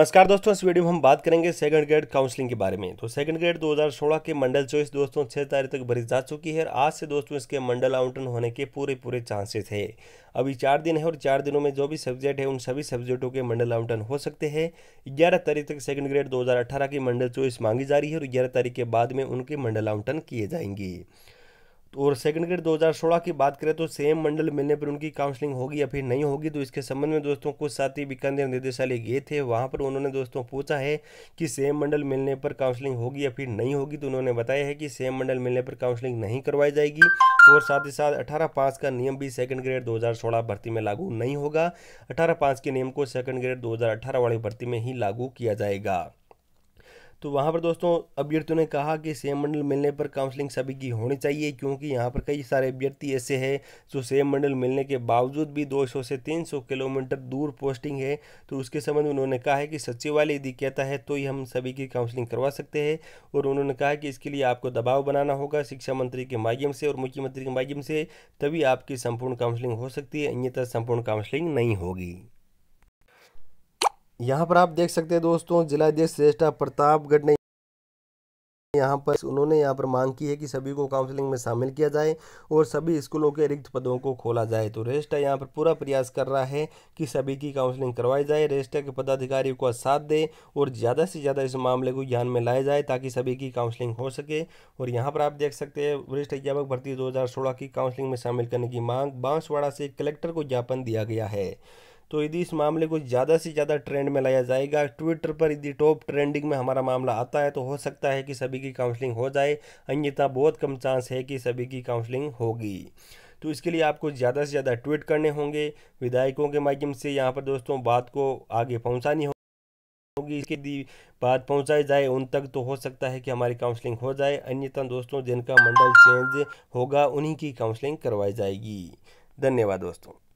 नमस्कार दोस्तों इस वीडियो में हम बात करेंगे सेकंड ग्रेड काउंसलिंग के बारे में तो सेकंड ग्रेड 2016 के मंडल चॉइस दोस्तों छह तारीख तक भरी जा चुकी है और आज से दोस्तों इसके मंडल आवंटन होने के पूरे पूरे चांसेस है अभी चार दिन है और चार दिनों में जो भी सब्जेक्ट है उन सभी सब्जेक्टों के मंडल आउंटन हो सकते हैं ग्यारह तारीख तक सेकंड ग्रेड दो की मंडल चॉइस मांगी जा रही है और ग्यारह तारीख के बाद में उनके मंडल आवंटन किए जाएंगे और सेकंड ग्रेड 2016 की बात करें तो सेम मंडल मिलने पर उनकी काउंसलिंग होगी या फिर नहीं होगी तो इसके संबंध में दोस्तों कुछ साथी बीकानेर निदेशालय गए थे वहाँ पर उन्होंने दोस्तों पूछा है कि सेम मंडल मिलने पर काउंसलिंग होगी या फिर नहीं होगी तो उन्होंने बताया है कि सेम मंडल मिलने पर काउंसलिंग नहीं करवाई जाएगी और साथ ही साथ अठारह पाँच का नियम भी सेकेंड ग्रेड दो भर्ती में लागू नहीं होगा अठारह पाँच के नियम को सेकंड ग्रेड दो वाली भर्ती में ही लागू किया जाएगा तो वहाँ पर दोस्तों अभ्यर्थियों ने कहा कि सेम मंडल मिलने पर काउंसलिंग सभी की होनी चाहिए क्योंकि यहाँ पर कई सारे अभ्यर्थी ऐसे हैं जो सेम मंडल मिलने के बावजूद भी 200 से 300 किलोमीटर दूर पोस्टिंग है तो उसके संबंध में उन्होंने कहा है कि सचिवालय यदि कहता है तो ही हम सभी की काउंसलिंग करवा सकते हैं और उन्होंने कहा कि इसके लिए आपको दबाव बनाना होगा शिक्षा मंत्री के माध्यम से और मुख्यमंत्री के माध्यम से तभी आपकी संपूर्ण काउंसलिंग हो सकती है अन्यथा संपूर्ण काउंसलिंग नहीं होगी यहाँ पर आप देख सकते हैं दोस्तों जिलाध्यक्ष श्रेष्ठा प्रतापगढ़ ने यहाँ पर उन्होंने यहाँ पर मांग की है कि सभी को काउंसलिंग में शामिल किया जाए और सभी स्कूलों के रिक्त पदों को खोला जाए तो रेस्टा यहाँ पर पूरा प्रयास कर रहा है कि सभी की काउंसलिंग करवाई जाए रेस्टा के पदाधिकारी को साथ दे और ज़्यादा से ज़्यादा इस मामले को ज्ञान में लाया जाए ताकि सभी की काउंसलिंग हो सके और यहाँ पर आप देख सकते हैं वरिष्ठ अध्यापक भर्ती दो की काउंसलिंग में शामिल करने की मांग बांसवाड़ा से कलेक्टर को ज्ञापन दिया गया है तो यदि इस मामले को ज़्यादा से ज़्यादा ट्रेंड में लाया जाएगा ट्विटर पर यदि टॉप ट्रेंडिंग में हमारा मामला आता है तो हो सकता है कि सभी की काउंसलिंग हो जाए अन्यथा बहुत कम चांस है कि सभी की काउंसलिंग होगी तो इसके लिए आपको ज़्यादा से ज़्यादा ट्वीट करने होंगे विधायकों के माध्यम से यहाँ पर दोस्तों बात को आगे पहुँचानी होगी होगी इसके यदि बात पहुंचाई जाए उन तक तो हो सकता है कि हमारी काउंसलिंग हो जाए अन्यथा दोस्तों जिनका मंडल चेंज होगा उन्हीं की काउंसलिंग करवाई जाएगी धन्यवाद दोस्तों